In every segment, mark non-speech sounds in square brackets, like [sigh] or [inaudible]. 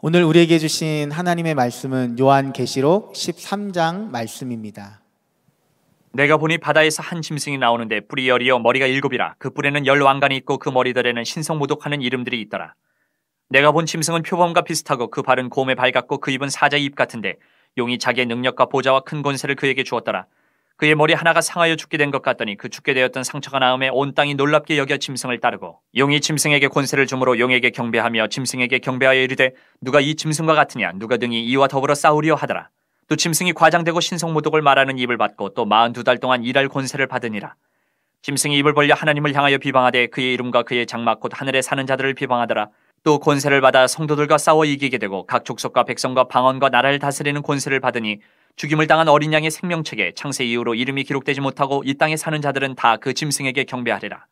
오늘 우리에게 주신 하나님의 말씀은 요한계시록 13장 말씀입니다. 내가 보니 바다에서 한 짐승이 나오는데 뿌리 열이여 머리가 일곱이라 그 뿔에는 열 왕관이 있고 그 머리들에는 신성모독하는 이름들이 있더라. 내가 본 짐승은 표범과 비슷하고 그 발은 곰의 발 같고 그 입은 사자의 입 같은데 용이 자기의 능력과 보좌와 큰 권세를 그에게 주었더라. 그의 머리 하나가 상하여 죽게 된 것 같더니 그 죽게 되었던 상처가 나음에 온 땅이 놀랍게 여겨 짐승을 따르고 용이 짐승에게 권세를 주므로 용에게 경배하며 짐승에게 경배하여 이르되 누가 이 짐승과 같으냐 누가 등이 이와 더불어 싸우리요 하더라 또 짐승이 과장되고 신성모독을 말하는 입을 받고 또 마흔두 달 동안 일할 권세를 받으니라 짐승이 입을 벌려 하나님을 향하여 비방하되 그의 이름과 그의 장마 곧 하늘에 사는 자들을 비방하더라 또 권세를 받아 성도들과 싸워 이기게 되고 각 족속과 백성과 방언과 나라를 다스리는 권세를 받으니 죽임을 당한 어린 양의 생명책에 창세 이후로 이름이 기록되지 못하고 이 땅에 사는 자들은 다 그 짐승에게 경배하리라.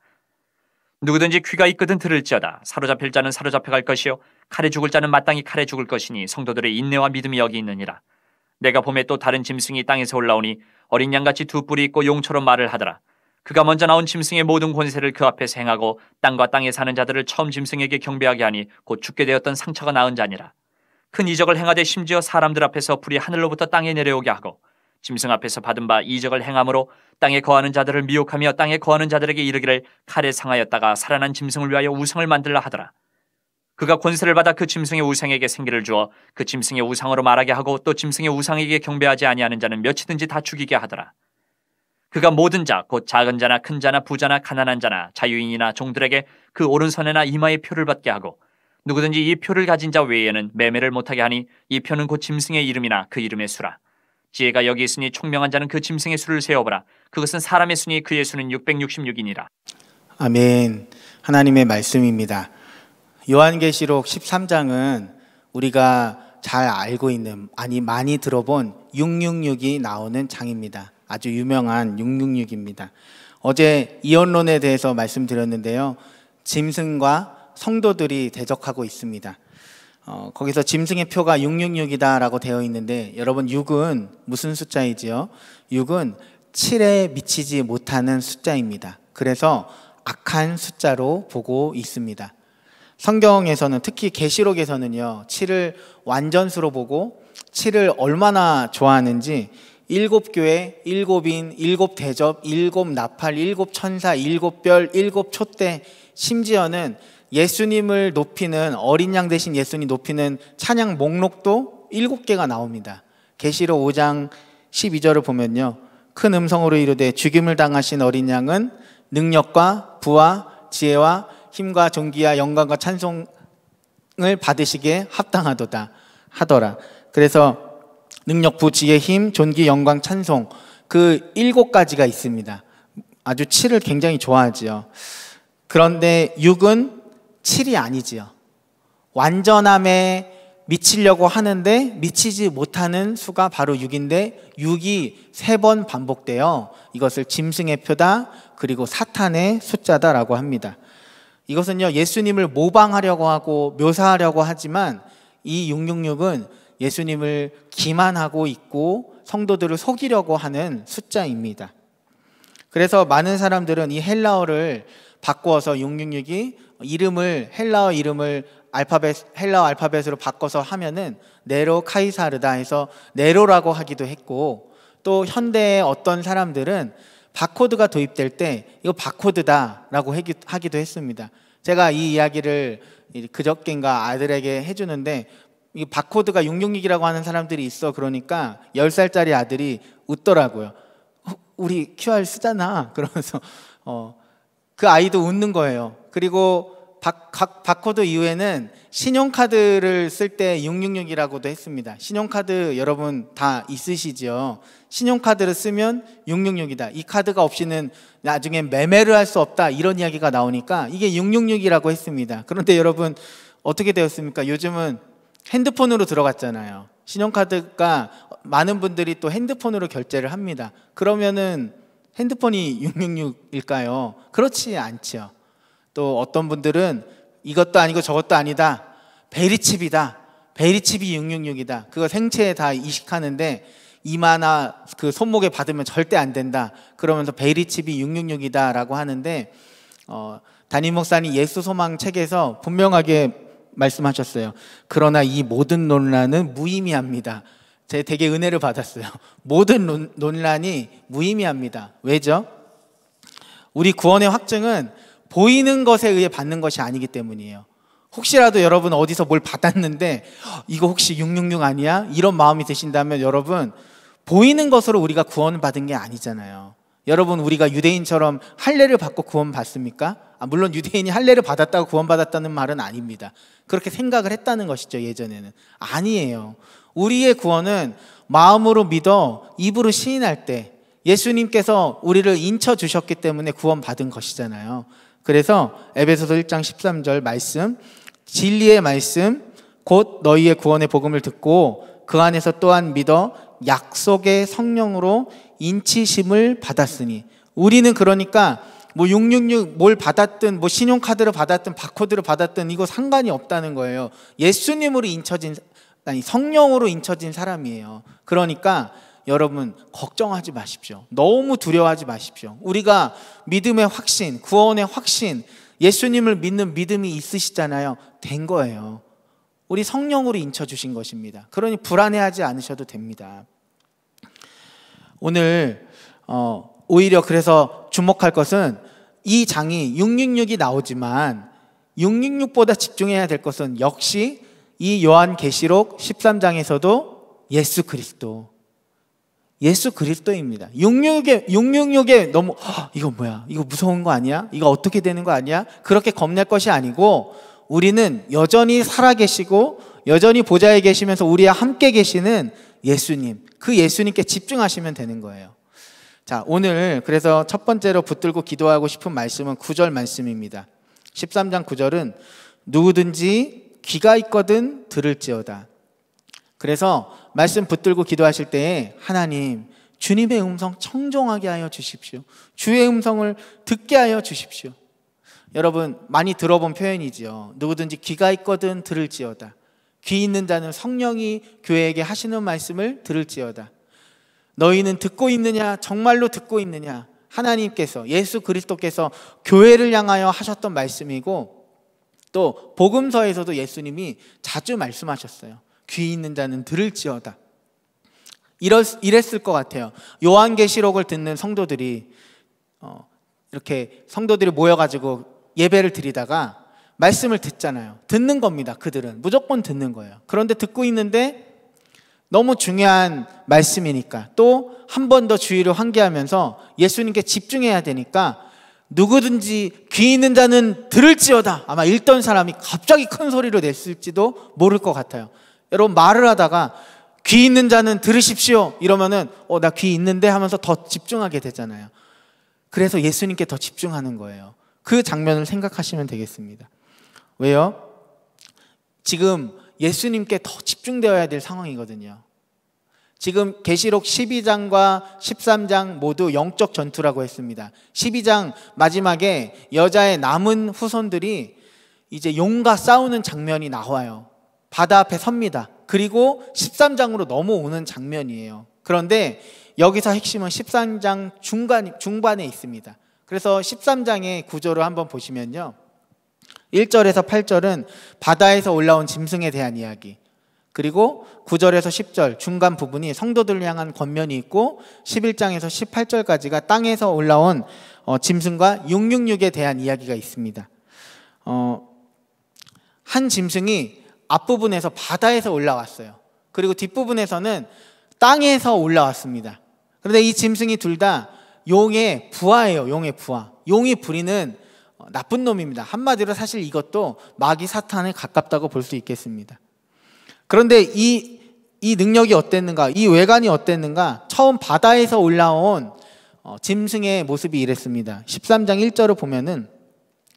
누구든지 귀가 있거든 들을지어다. 사로잡힐 자는 사로잡혀 갈 것이요. 칼에 죽을 자는 마땅히 칼에 죽을 것이니 성도들의 인내와 믿음이 여기 있느니라. 내가 봄에 또 다른 짐승이 땅에서 올라오니 어린 양같이 두 뿔이 있고 용처럼 말을 하더라. 그가 먼저 나온 짐승의 모든 권세를 그 앞에서 행하고 땅과 땅에 사는 자들을 처음 짐승에게 경배하게 하니 곧 죽게 되었던 상처가 나은 자니라. 큰 이적을 행하되 심지어 사람들 앞에서 불이 하늘로부터 땅에 내려오게 하고 짐승 앞에서 받은 바 이적을 행함으로 땅에 거하는 자들을 미혹하며 땅에 거하는 자들에게 이르기를 칼에 상하였다가 살아난 짐승을 위하여 우상을 만들라 하더라. 그가 권세를 받아 그 짐승의 우상에게 생기를 주어 그 짐승의 우상으로 말하게 하고 또 짐승의 우상에게 경배하지 아니하는 자는 며치든지 다 죽이게 하더라. 그가 모든 자, 곧 작은 자나 큰 자나 부자나 가난한 자나 자유인이나 종들에게 그 오른손에나 이마에 표를 받게 하고 누구든지 이 표를 가진 자 외에는 매매를 못하게 하니 이 표는 곧 짐승의 이름이나 그 이름의 수라. 지혜가 여기 있으니 총명한 자는 그 짐승의 수를 세어보라. 그것은 사람의 수니 그의 수는 666이니라. 아멘. 하나님의 말씀입니다. 요한계시록 13장은 우리가 잘 알고 있는 아니 많이 들어본 666이 나오는 장입니다. 아주 유명한 666입니다. 어제 이언론에 대해서 말씀드렸는데요. 짐승과 성도들이 대적하고 있습니다. 어, 거기서 짐승의 표가 666이다라고 되어 있는데 여러분 6은 무슨 숫자이지요? 6은 7에 미치지 못하는 숫자입니다. 그래서 악한 숫자로 보고 있습니다. 성경에서는 특히 계시록에서는요. 7을 완전수로 보고 7을 얼마나 좋아하는지 일곱 교회, 일곱인, 일곱 대접, 일곱 나팔, 일곱 천사, 일곱 별, 일곱 촛대, 심지어는 예수님을 높이는 어린 양 대신 예수님 높이는 찬양 목록도 일곱 개가 나옵니다. 계시록 5장 12절을 보면요. 큰 음성으로 이르되 죽임을 당하신 어린 양은 능력과 부와 지혜와 힘과 존귀와 영광과 찬송을 받으시기에 합당하도다 하더라. 그래서 능력, 부, 지혜, 힘, 존귀, 영광, 찬송 그 일곱 가지가 있습니다. 아주 7을 굉장히 좋아하지요. 그런데 6은 7이 아니지요. 완전함에 미치려고 하는데 미치지 못하는 수가 바로 6인데 6이 세 번 반복되어 이것을 짐승의 표다 그리고 사탄의 숫자다라고 합니다. 이것은요 예수님을 모방하려고 하고 묘사하려고 하지만 이 666은 예수님을 기만하고 있고 성도들을 속이려고 하는 숫자입니다. 그래서 많은 사람들은 이 헬라어를 바꾸어서 666이 이름을 헬라어 이름을 알파벳 헬라어 알파벳으로 바꿔서 하면은 네로 카이사르다 해서 네로라고 하기도 했고 또 현대의 어떤 사람들은 바코드가 도입될 때 이거 바코드다라고 하기도 했습니다. 제가 이 이야기를 그저께인가 아들에게 해주는데 이 바코드가 666이라고 하는 사람들이 있어 그러니까 10살짜리 아들이 웃더라고요. 어, 우리 QR 쓰잖아. [laughs] 그러면서 어그 아이도 웃는 거예요. 그리고 바, 코드 이후에는 신용카드를 쓸 때 666이라고도 했습니다. 신용카드 여러분 다 있으시죠? 신용카드를 쓰면 666이다. 이 카드가 없이는 나중에 매매를 할 수 없다. 이런 이야기가 나오니까 이게 666이라고 했습니다. 그런데 여러분 어떻게 되었습니까? 요즘은 핸드폰으로 들어갔잖아요. 신용카드가 많은 분들이 또 핸드폰으로 결제를 합니다. 그러면은 핸드폰이 666일까요? 그렇지 않죠. 또 어떤 분들은 이것도 아니고 저것도 아니다. 베리칩이다. 베리칩이 666이다. 그거 생체에 다 이식하는데 이마나 그 손목에 받으면 절대 안 된다. 그러면서 베리칩이 666이다라고 하는데 어, 담임 목사님 예수 소망 책에서 분명하게 말씀하셨어요. 그러나 이 모든 논란은 무의미합니다. 제 되게 은혜를 받았어요. [laughs] 모든 논란이 무의미합니다. 왜죠? 우리 구원의 확증은 보이는 것에 의해 받는 것이 아니기 때문이에요. 혹시라도 여러분 어디서 뭘 받았는데 이거 혹시 666 아니야? 이런 마음이 드신다면 여러분 보이는 것으로 우리가 구원을 받은 게 아니잖아요. 여러분 우리가 유대인처럼 할례를 받고 구원 받습니까? 아, 물론 유대인이 할례를 받았다고 구원받았다는 말은 아닙니다. 그렇게 생각을 했다는 것이죠 예전에는 아니에요. 우리의 구원은 마음으로 믿어 입으로 시인할 때 예수님께서 우리를 인쳐 주셨기 때문에 구원받은 것이잖아요. 그래서 에베소서 1장 13절 말씀 진리의 말씀 곧 너희의 구원의 복음을 듣고 그 안에서 또한 믿어 약속의 성령으로 인치심을 받았으니 우리는 그러니까 뭐 666 뭘 받았든 뭐 신용카드를 받았든 바코드를 받았든 이거 상관이 없다는 거예요. 예수님으로 인쳐진 아니 성령으로 인쳐진 사람이에요. 그러니까 여러분 걱정하지 마십시오. 너무 두려워하지 마십시오. 우리가 믿음의 확신, 구원의 확신, 예수님을 믿는 믿음이 있으시잖아요. 된 거예요. 우리 성령으로 인쳐 주신 것입니다. 그러니 불안해하지 않으셔도 됩니다. 오늘 어, 오히려 그래서 주목할 것은 이 장이 666이 나오지만 666보다 집중해야 될 것은 역시 이 요한계시록 13장에서도 예수 그리스도 예수 그리스도입니다. 666에 666에 너무 허, 아, 이거 뭐야? 이거 무서운 거 아니야? 이거 어떻게 되는 거 아니야? 그렇게 겁낼 것이 아니고 우리는 여전히 살아 계시고 여전히 보좌에 계시면서 우리와 함께 계시는 예수님. 그 예수님께 집중하시면 되는 거예요. 자, 오늘 그래서 첫 번째로 붙들고 기도하고 싶은 말씀은 9절 말씀입니다. 13장 9절은 누구든지 귀가 있거든 들을지어다. 그래서 말씀 붙들고 기도하실 때에 하나님 주님의 음성 청종하게 하여 주십시오. 주의 음성을 듣게 하여 주십시오. 여러분 많이 들어본 표현이지요. 누구든지 귀가 있거든 들을지어다. 귀 있는 자는 성령이 교회에게 하시는 말씀을 들을지어다. 너희는 듣고 있느냐? 정말로 듣고 있느냐? 하나님께서 예수 그리스도께서 교회를 향하여 하셨던 말씀이고 또 복음서에서도 예수님이 자주 말씀하셨어요. 귀 있는 자는 들을지어다. 이랬, 이랬을 것 같아요. 요한계시록을 듣는 성도들이 어, 이렇게 성도들이 모여가지고 예배를 드리다가 말씀을 듣잖아요. 듣는 겁니다. 그들은 무조건 듣는 거예요. 그런데 듣고 있는데 너무 중요한 말씀이니까 또 한 번 더 주의를 환기하면서 예수님께 집중해야 되니까 누구든지 귀 있는 자는 들을지어다. 아마 읽던 사람이 갑자기 큰 소리로 냈을지도 모를 것 같아요. 여러분 말을 하다가 귀 있는 자는 들으십시오. 이러면은 어나 귀 있는데 하면서 더 집중하게 되잖아요. 그래서 예수님께 더 집중하는 거예요. 그 장면을 생각하시면 되겠습니다. 왜요? 지금 예수님께 더 집중되어야 될 상황이거든요. 지금 계시록 12장과 13장 모두 영적 전투라고 했습니다. 12장 마지막에 여자의 남은 후손들이 이제 용과 싸우는 장면이 나와요. 바다 앞에 섭니다. 그리고 13장으로 넘어오는 장면이에요. 그런데 여기서 핵심은 13장 중간, 중반에 있습니다. 그래서 13장의 구조를 한번 보시면요. 1절에서 8절은 바다에서 올라온 짐승에 대한 이야기, 그리고 9절에서 10절 중간 부분이 성도들을 향한 권면이 있고 11장에서 18절까지가 땅에서 올라온 어, 짐승과 666에 대한 이야기가 있습니다. 어, 한 짐승이 앞부분에서 바다에서 올라왔어요. 그리고 뒷부분에서는 땅에서 올라왔습니다. 그런데 이 짐승이 둘 다 용의 부하예요. 용의 부하. 용이 부리는 어, 나쁜 놈입니다. 한마디로 사실 이것도 마귀 사탄에 가깝다고 볼 수 있겠습니다. 그런데 이, 이 능력이 어땠는가, 이 외관이 어땠는가, 처음 바다에서 올라온 어, 짐승의 모습이 이랬습니다. 13장 1절을 보면은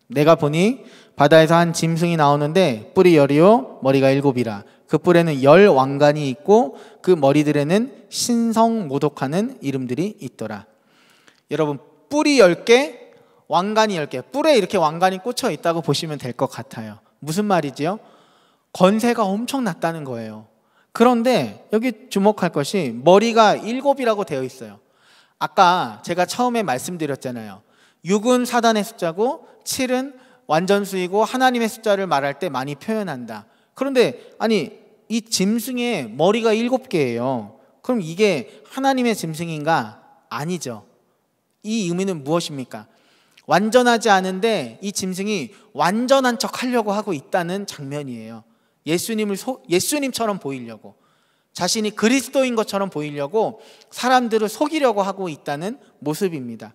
내가 보니 바다에서 한 짐승이 나오는데 뿔이 열이요 머리가 일곱이라 그 뿔에는 열 왕관이 있고 그 머리들에는 신성 모독하는 이름들이 있더라. 여러분 뿔이 열 개, 왕관이 열 개. 뿔에 이렇게 왕관이 꽂혀 있다고 보시면 될 것 같아요. 무슨 말이지요? 권세가 엄청났다는 거예요. 그런데 여기 주목할 것이 머리가 일곱이라고 되어 있어요. 아까 제가 처음에 말씀드렸잖아요. 6은 사단의 숫자고 7은 완전수이고 하나님의 숫자를 말할 때 많이 표현한다. 그런데 아니 이 짐승의 머리가 일곱 개예요. 그럼 이게 하나님의 짐승인가? 아니죠. 이 의미는 무엇입니까? 완전하지 않은데 이 짐승이 완전한 척 하려고 하고 있다는 장면이에요. 예수님을 소, 예수님처럼 보이려고 자신이 그리스도인 것처럼 보이려고 사람들을 속이려고 하고 있다는 모습입니다.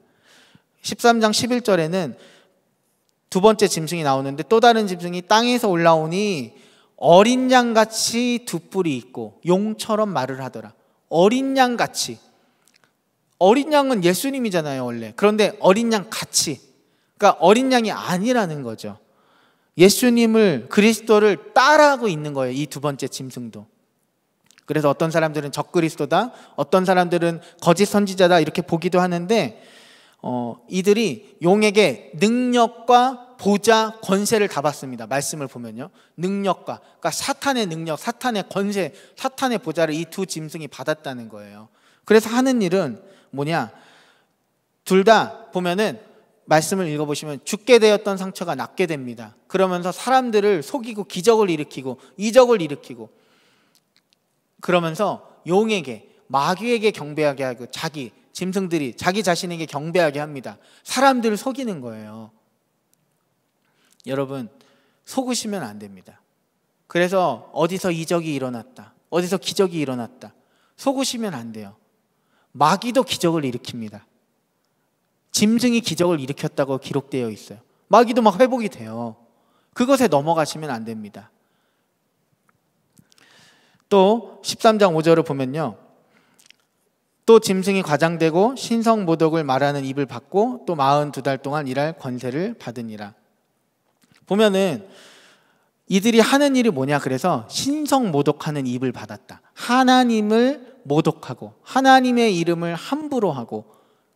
13장 11절에는 두 번째 짐승이 나오는데 또 다른 짐승이 땅에서 올라오니 어린 양같이 두 뿔이 있고 용처럼 말을 하더라. 어린 양같이 어린 양은 예수님이잖아요, 원래. 그런데 어린 양 같이. 그러니까 어린 양이 아니라는 거죠. 예수님을 그리스도를 따라하고 있는 거예요. 이 두 번째 짐승도. 그래서 어떤 사람들은 적그리스도다, 어떤 사람들은 거짓 선지자다 이렇게 보기도 하는데 어, 이들이 용에게 능력과 보좌, 권세를 다 받습니다. 말씀을 보면요. 능력과 그러니까 사탄의 능력, 사탄의 권세, 사탄의 보좌를 이 두 짐승이 받았다는 거예요. 그래서 하는 일은 뭐냐? 둘 다 보면은 말씀을 읽어보시면 죽게 되었던 상처가 낫게 됩니다. 그러면서 사람들을 속이고 기적을 일으키고 이적을 일으키고 그러면서 용에게 마귀에게 경배하게 하고 자기 짐승들이 자기 자신에게 경배하게 합니다. 사람들을 속이는 거예요. 여러분 속으시면 안 됩니다. 그래서 어디서 이적이 일어났다. 어디서 기적이 일어났다. 속으시면 안 돼요. 마귀도 기적을 일으킵니다. 짐승이 기적을 일으켰다고 기록되어 있어요. 마귀도 막 회복이 돼요. 그것에 넘어가시면 안 됩니다. 또 13장 5절을 보면요. 또 짐승이 과장되고 신성 모독을 말하는 입을 받고 또 42달 동안 일할 권세를 받으니라. 보면은 이들이 하는 일이 뭐냐 그래서 신성 모독하는 입을 받았다. 하나님을 모독하고 하나님의 이름을 함부로 하고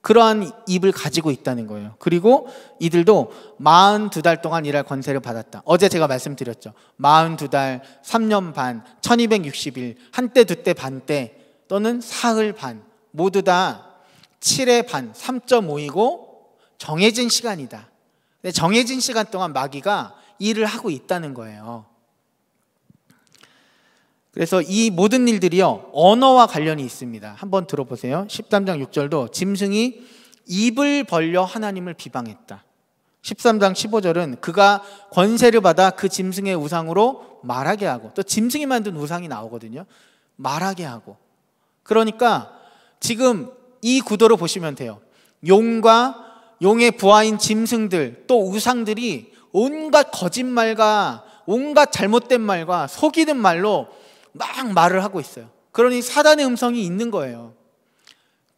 그러한 입을 가지고 있다는 거예요. 그리고 이들도 42달 동안 일할 권세를 받았다. 어제 제가 말씀드렸죠. 42달, 3년 반, 1260일, 한때, 두때, 반때 또는 사흘 반 모두 다 7의 반, 3.5이고 정해진 시간이다. 정해진 시간 동안 마귀가 일을 하고 있다는 거예요. 그래서 이 모든 일들이요 언어와 관련이 있습니다. 한번 들어보세요. 13장 6절도 짐승이 입을 벌려 하나님을 비방했다. 13장 15절은 그가 권세를 받아 그 짐승의 우상으로 말하게 하고 또 짐승이 만든 우상이 나오거든요. 말하게 하고 그러니까 지금 이 구도로 보시면 돼요. 용과 용의 부하인 짐승들 또 우상들이 온갖 거짓말과 온갖 잘못된 말과 속이는 말로 막 말을 하고 있어요. 그러니 사단의 음성이 있는 거예요.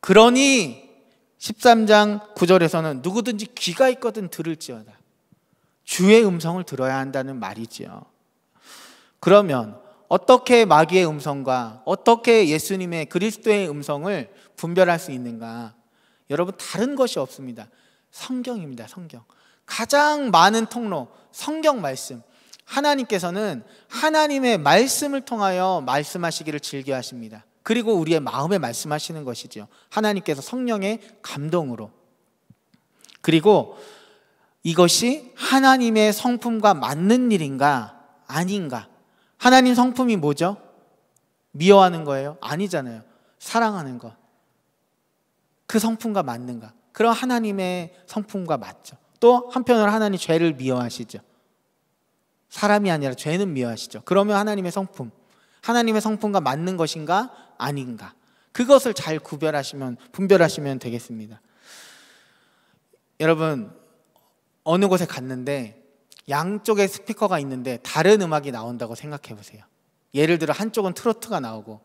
그러니 13장 9절에서는 누구든지 귀가 있거든 들을지어다. 주의 음성을 들어야 한다는 말이지요. 그러면 어떻게 마귀의 음성과 어떻게 예수님의 그리스도의 음성을 분별할 수 있는가? 여러분 다른 것이 없습니다. 성경입니다. 성경. 가장 많은 통로 성경 말씀. 하나님께서는 하나님의 말씀을 통하여 말씀하시기를 즐겨 하십니다. 그리고 우리의 마음에 말씀하시는 것이죠. 하나님께서 성령의 감동으로. 그리고 이것이 하나님의 성품과 맞는 일인가 아닌가. 하나님 성품이 뭐죠? 미워하는 거예요? 아니잖아요. 사랑하는 것. 그 성품과 맞는가? 그런 하나님의 성품과 맞죠. 또 한편으로 하나님 죄를 미워하시죠. 사람이 아니라 죄는 미워하시죠. 그러면 하나님의 성품, 하나님의 성품과 맞는 것인가 아닌가 그것을 잘 구별하시면 분별하시면 되겠습니다. 여러분 어느 곳에 갔는데 양쪽에 스피커가 있는데 다른 음악이 나온다고 생각해 보세요. 예를 들어 한쪽은 트로트가 나오고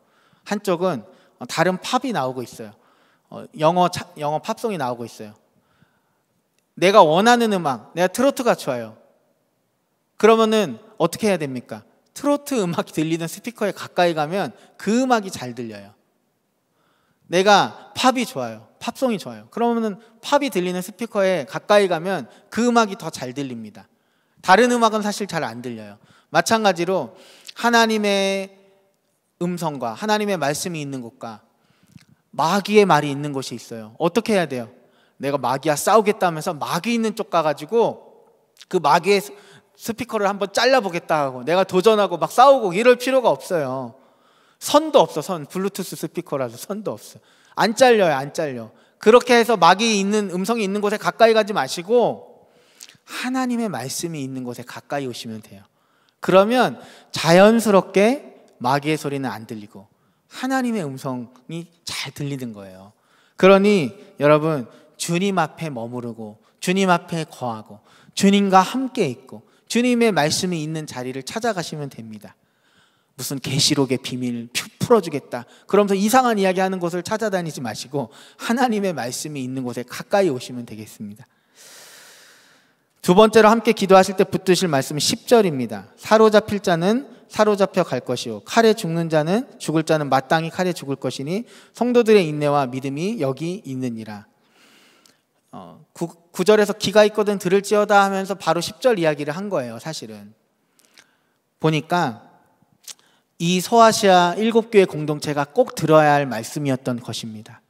한쪽은 다른 팝이 나오고 있어요. 어, 영어 영어 팝송이 나오고 있어요. 내가 원하는 음악, 내가 트로트가 좋아요. 그러면은 어떻게 해야 됩니까? 트로트 음악이 들리는 스피커에 가까이 가면 그 음악이 잘 들려요. 내가 팝이 좋아요. 팝송이 좋아요. 그러면은 팝이 들리는 스피커에 가까이 가면 그 음악이 더 잘 들립니다. 다른 음악은 사실 잘 안 들려요. 마찬가지로 하나님의 음성과 하나님의 말씀이 있는 곳과 마귀의 말이 있는 곳이 있어요. 어떻게 해야 돼요? 내가 마귀와 싸우겠다 면서 마귀 있는 쪽 가가지고 그 마귀의 스피커를 한번 잘라보겠다 하고 내가 도전하고 막 싸우고 이럴 필요가 없어요. 선도 없어, 선. 블루투스 스피커라서 선도 없어. 안 잘려요, 안 잘려. 그렇게 해서 막이 있는, 음성이 있는 곳에 가까이 가지 마시고 하나님의 말씀이 있는 곳에 가까이 오시면 돼요. 그러면 자연스럽게 마귀의 소리는 안 들리고 하나님의 음성이 잘 들리는 거예요. 그러니 여러분 주님 앞에 머무르고 주님 앞에 거하고 주님과 함께 있고 주님의 말씀이 있는 자리를 찾아가시면 됩니다. 무슨 계시록의 비밀 풀어주겠다. 그러면서 이상한 이야기 하는 곳을 찾아다니지 마시고 하나님의 말씀이 있는 곳에 가까이 오시면 되겠습니다. 두 번째로 함께 기도하실 때 붙드실 말씀이 10절입니다. 사로잡힐 자는 사로잡혀 갈 것이요. 칼에 죽는 자는 죽을 자는 마땅히 칼에 죽을 것이니 성도들의 인내와 믿음이 여기 있느니라. 어, 9, 절에서 기가 있거든 들을지어다 하면서 바로 10절 이야기를 한 거예요, 사실은. 보니까 이소아시아 일곱 교회 공동체가 꼭 들어야 할 말씀이었던 것입니다.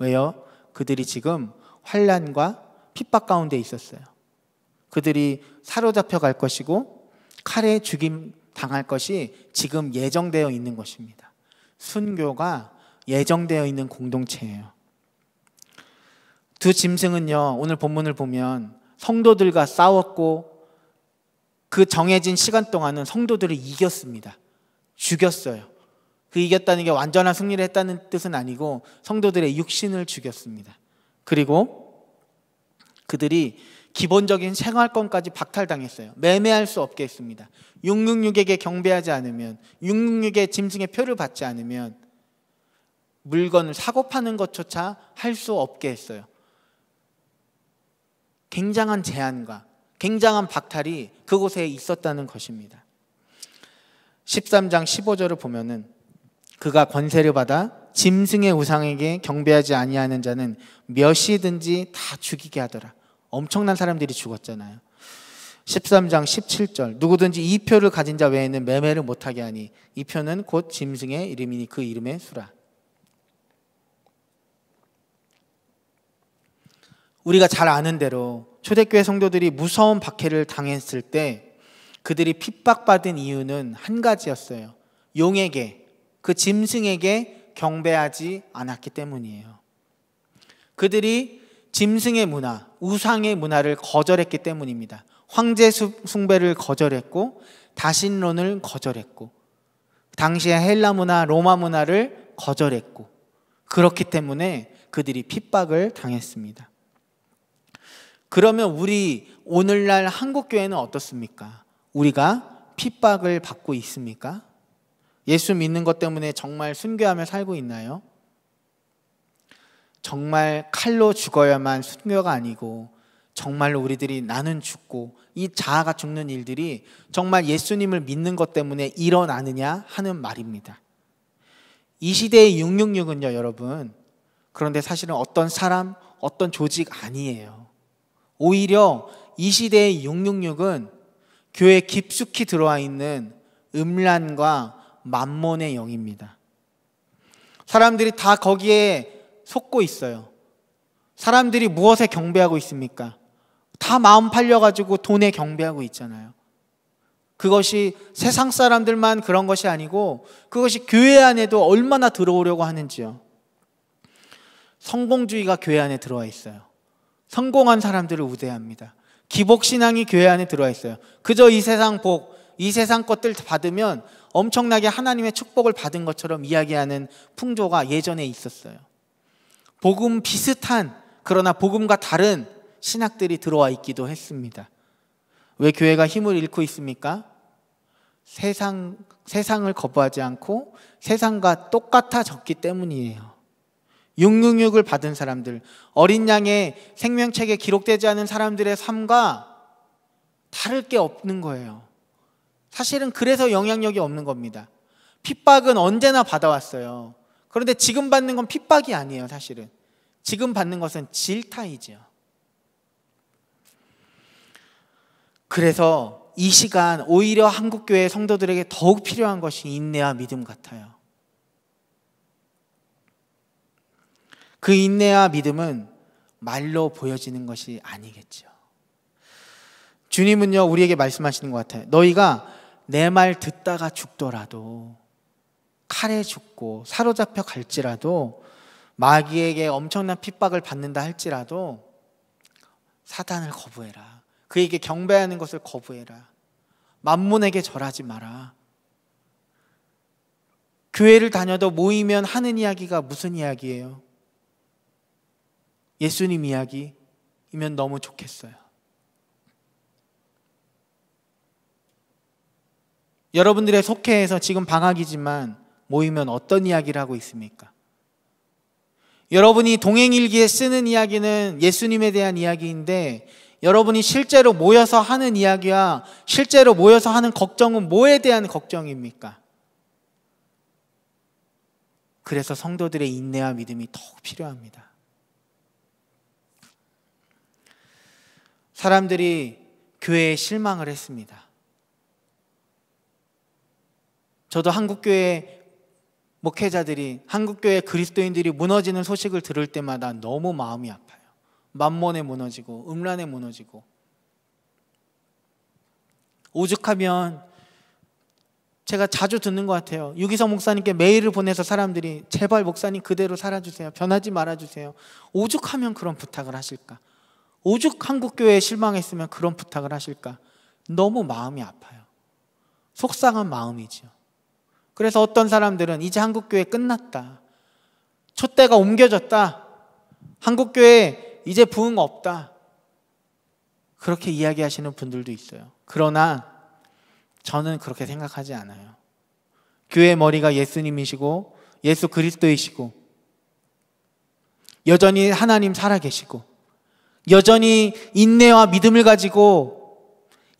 왜요? 그들이 지금 환란과 핍박 가운데 있었어요. 그들이 사로잡혀 갈 것이고 칼에 죽임 당할 것이 지금 예정되어 있는 것입니다. 순교가 예정되어 있는 공동체예요. 두 짐승은요, 오늘 본문을 보면 성도들과 싸웠고 그 정해진 시간 동안은 성도들을 이겼습니다. 죽였어요. 그 이겼다는 게 완전한 승리를 했다는 뜻은 아니고 성도들의 육신을 죽였습니다. 그리고 그들이 기본적인 생활권까지 박탈당했어요. 매매할 수 없게 했습니다. 666에게 경배하지 않으면 666의 짐승의 표를 받지 않으면 물건을 사고 파는 것조차 할 수 없게 했어요. 굉장한 제한과 굉장한 박탈이 그곳에 있었다는 것입니다. 13장 15절을 보면은 그가 권세를 받아 짐승의 우상에게 경배하지 아니하는 자는 몇이든지 다 죽이게 하더라. 엄청난 사람들이 죽었잖아요. 13장 17절 누구든지 이 표를 가진 자 외에는 매매를 못하게 하니 이 표는 곧 짐승의 이름이니 그 이름의 수라. 우리가 잘 아는 대로 초대교회 성도들이 무서운 박해를 당했을 때 그들이 핍박받은 이유는 한 가지였어요. 용에게, 그 짐승에게 경배하지 않았기 때문이에요. 그들이 짐승의 문화, 우상의 문화를 거절했기 때문입니다. 황제 숭배를 거절했고, 다신론을 거절했고, 당시에 헬라 문화, 로마 문화를 거절했고, 그렇기 때문에 그들이 핍박을 당했습니다. 그러면 우리 오늘날 한국 교회는 어떻습니까? 우리가 핍박을 받고 있습니까? 예수 믿는 것 때문에 정말 순교하며 살고 있나요? 정말 칼로 죽어야만 순교가 아니고 정말로 우리들이 나는 죽고 이 자아가 죽는 일들이 정말 예수님을 믿는 것 때문에 일어나느냐 하는 말입니다. 이 시대의 666은요, 여러분. 그런데 사실은 어떤 사람, 어떤 조직 아니에요. 오히려 이 시대의 666은 교회 깊숙이 들어와 있는 음란과 만몬의 영입니다. 사람들이 다 거기에 속고 있어요. 사람들이 무엇에 경배하고 있습니까? 다 마음 팔려가지고 돈에 경배하고 있잖아요. 그것이 세상 사람들만 그런 것이 아니고 그것이 교회 안에도 얼마나 들어오려고 하는지요. 성공주의가 교회 안에 들어와 있어요. 성공한 사람들을 우대합니다. 기복신앙이 교회 안에 들어와 있어요. 그저 이 세상 복, 이 세상 것들 받으면 엄청나게 하나님의 축복을 받은 것처럼 이야기하는 풍조가 예전에 있었어요. 복음 비슷한, 그러나 복음과 다른 신학들이 들어와 있기도 했습니다. 왜 교회가 힘을 잃고 있습니까? 세상, 세상을 거부하지 않고 세상과 똑같아졌기 때문이에요. 666을 받은 사람들, 어린 양의 생명책에 기록되지 않은 사람들의 삶과 다를 게 없는 거예요. 사실은 그래서 영향력이 없는 겁니다. 핍박은 언제나 받아왔어요. 그런데 지금 받는 건 핍박이 아니에요, 사실은. 지금 받는 것은 질타이지 그래서 이 시간 오히려 한국교회 성도들에게 더욱 필요한 것이 인내와 믿음 같아요. 그 인내와 믿음은 말로 보여지는 것이 아니겠죠. 주님은요, 우리에게 말씀하시는 것 같아요. 너희가 내 말 듣다가 죽더라도, 칼에 죽고, 사로잡혀 갈지라도, 마귀에게 엄청난 핍박을 받는다 할지라도, 사단을 거부해라. 그에게 경배하는 것을 거부해라. 만문에게 절하지 마라. 교회를 다녀도 모이면 하는 이야기가 무슨 이야기예요? 예수님 이야기이면 너무 좋겠어요. 여러분들의 속회에서 지금 방학이지만 모이면 어떤 이야기를 하고 있습니까? 여러분이 동행일기에 쓰는 이야기는 예수님에 대한 이야기인데 여러분이 실제로 모여서 하는 이야기와 실제로 모여서 하는 걱정은 뭐에 대한 걱정입니까? 그래서 성도들의 인내와 믿음이 더욱 필요합니다. 사람들이 교회에 실망을 했습니다. 저도 한국교회 목회자들이 한국교회 그리스도인들이 무너지는 소식을 들을 때마다 너무 마음이 아파요. 만몬에 무너지고 음란에 무너지고 오죽하면 제가 자주 듣는 것 같아요. 유기성 목사님께 메일을 보내서 사람들이 제발 목사님 그대로 살아주세요. 변하지 말아주세요. 오죽하면 그런 부탁을 하실까. 오죽 한국교회에 실망했으면 그런 부탁을 하실까? 너무 마음이 아파요. 속상한 마음이죠. 그래서 어떤 사람들은 이제 한국교회 끝났다. 촛대가 옮겨졌다. 한국교회 이제 부흥 없다. 그렇게 이야기하시는 분들도 있어요. 그러나 저는 그렇게 생각하지 않아요. 교회 머리가 예수님이시고 예수 그리스도이시고 여전히 하나님 살아계시고 여전히 인내와 믿음을 가지고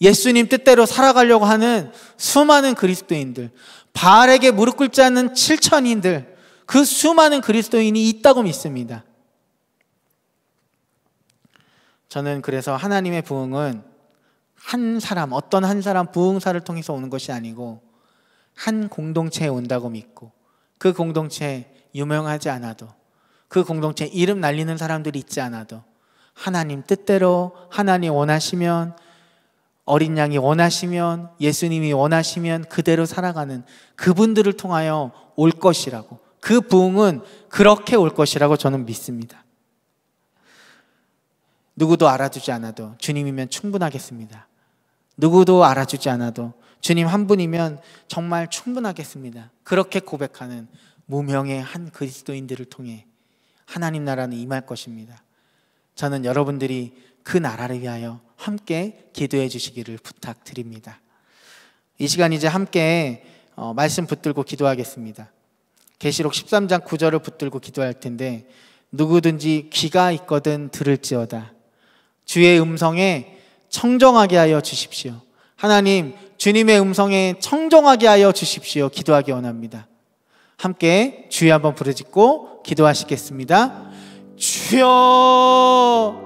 예수님 뜻대로 살아가려고 하는 수많은 그리스도인들, 바알에게 무릎 꿇지 않는 7천인들, 그 수많은 그리스도인이 있다고 믿습니다. 저는 그래서 하나님의 부흥은 한 사람, 어떤 한 사람 부흥사를 통해서 오는 것이 아니고 한 공동체에 온다고 믿고 그 공동체에 유명하지 않아도 그 공동체에 이름 날리는 사람들이 있지 않아도 하나님 뜻대로 하나님 원하시면 어린 양이 원하시면 예수님이 원하시면 그대로 살아가는 그분들을 통하여 올 것이라고 그 부흥은 그렇게 올 것이라고 저는 믿습니다. 누구도 알아주지 않아도 주님이면 충분하겠습니다. 누구도 알아주지 않아도 주님 한 분이면 정말 충분하겠습니다. 그렇게 고백하는 무명의 한 그리스도인들을 통해 하나님 나라는 임할 것입니다. 저는 여러분들이 그 나라를 위하여 함께 기도해 주시기를 부탁드립니다. 이 시간 이제 함께 어, 말씀 붙들고 기도하겠습니다. 계시록 13장 9절을 붙들고 기도할 텐데 누구든지 귀가 있거든 들을지어다. 주의 음성에 청정하게 하여 주십시오. 하나님, 주님의 음성에 청정하게 하여 주십시오. 기도하기 원합니다. 함께 주의 한번 부르짖고 기도하시겠습니다. 주여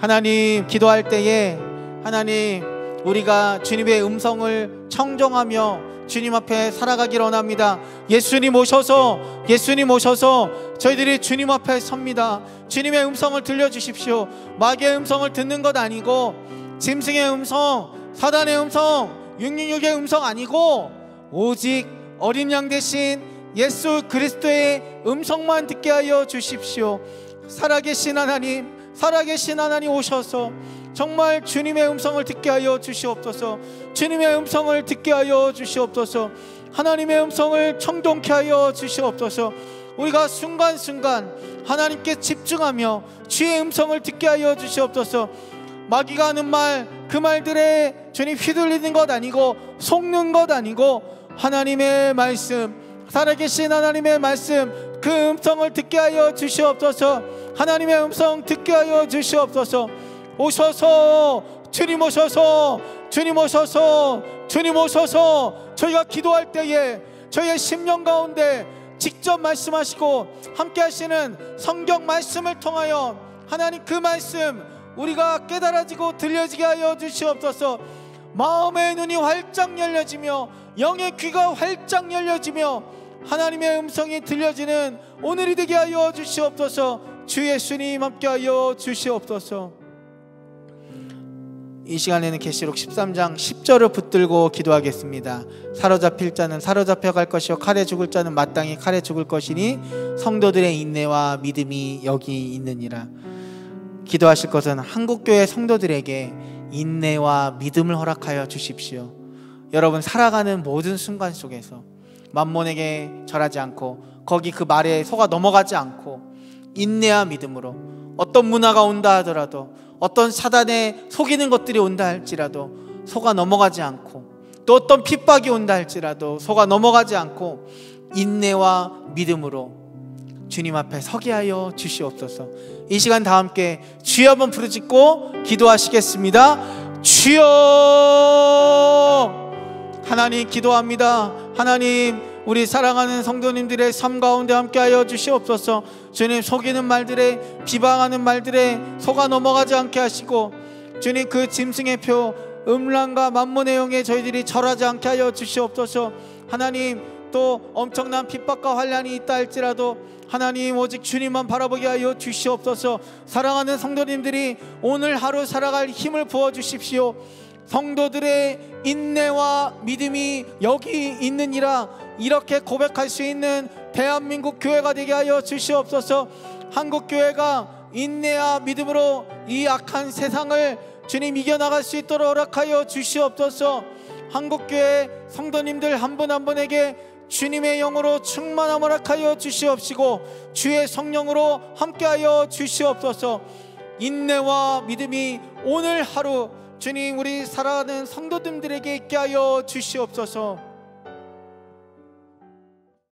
하나님 기도할 때에 하나님 우리가 주님의 음성을 청정하며 주님 앞에 살아가길 원합니다. 예수님 오셔서 예수님 오셔서 저희들이 주님 앞에 섭니다. 주님의 음성을 들려 주십시오. 마귀의 음성을 듣는 것 아니고 짐승의 음성, 사단의 음성, 666의 음성 아니고 오직 어린 양 대신 예수 그리스도의 음성만 듣게 하여 주십시오. 살아계신 하나님, 살아계신 하나님 오셔서 정말 주님의 음성을 듣게 하여 주시옵소서. 주님의 음성을 듣게 하여 주시옵소서. 하나님의 음성을 청동케 하여 주시옵소서. 우리가 순간순간 하나님께 집중하며 주의 음성을 듣게 하여 주시옵소서. 마귀가 하는 말, 그 말들에 주님 휘둘리는 것 아니고 속는 것 아니고 하나님의 말씀, 살아계신 하나님의 말씀, 그 음성을 듣게 하여 주시옵소서. 하나님의 음성 듣게 하여 주시옵소서 오셔서 주님 오셔서 주님 오셔서 주님 오셔서 저희가 기도할 때에 저희의 심령 가운데 직접 말씀하시고 함께 하시는 성경 말씀을 통하여 하나님 그 말씀 우리가 깨달아지고 들려지게 하여 주시옵소서 마음의 눈이 활짝 열려지며 영의 귀가 활짝 열려지며 하나님의 음성이 들려지는 오늘이 되게 하여 주시옵소서 주 예수님 함께하여 주시옵소서. 이 시간에는 계시록 13장 10절을 붙들고 기도하겠습니다. 사로잡힐 자는 사로잡혀 갈 것이요 칼에 죽을 자는 마땅히 칼에 죽을 것이니 성도들의 인내와 믿음이 여기 있느니라. 기도하실 것은 한국교회 성도들에게 인내와 믿음을 허락하여 주십시오. 여러분 살아가는 모든 순간 속에서 만몬에게 절하지 않고 거기 그 말에 속아 넘어가지 않고 인내와 믿음으로 어떤 문화가 온다 하더라도 어떤 사단에 속이는 것들이 온다 할지라도 속아 넘어가지 않고 또 어떤 핍박이 온다 할지라도 속아 넘어가지 않고 인내와 믿음으로 주님 앞에 서게 하여 주시옵소서. 이 시간 다 함께 주여 한번 부르짖고 기도하시겠습니다. 주여 하나님 기도합니다. 하나님 우리 사랑하는 성도님들의 삶 가운데 함께하여 주시옵소서. 주님 속이는 말들에 비방하는 말들에 속아 넘어가지 않게 하시고 주님 그 짐승의 표 음란과 만문내용에 저희들이 절하지 않게 하여 주시옵소서. 하나님 또 엄청난 핍박과 환란이 있다 할지라도 하나님 오직 주님만 바라보게 하여 주시옵소서. 사랑하는 성도님들이 오늘 하루 살아갈 힘을 부어 주십시오. 성도들의 인내와 믿음이 여기 있느니라 이렇게 고백할 수 있는 대한민국 교회가 되게 하여 주시옵소서. 한국 교회가 인내와 믿음으로 이 악한 세상을 주님 이겨나갈 수 있도록 허락하여 주시옵소서. 한국 교회 성도님들 한 분한 한 분에게 주님의 영으로 충만함 허락하여 주시옵시고 주의 성령으로 함께하여 주시옵소서. 인내와 믿음이 오늘 하루 주님 우리 살아가는 성도님들에게 있게 하여 주시옵소서.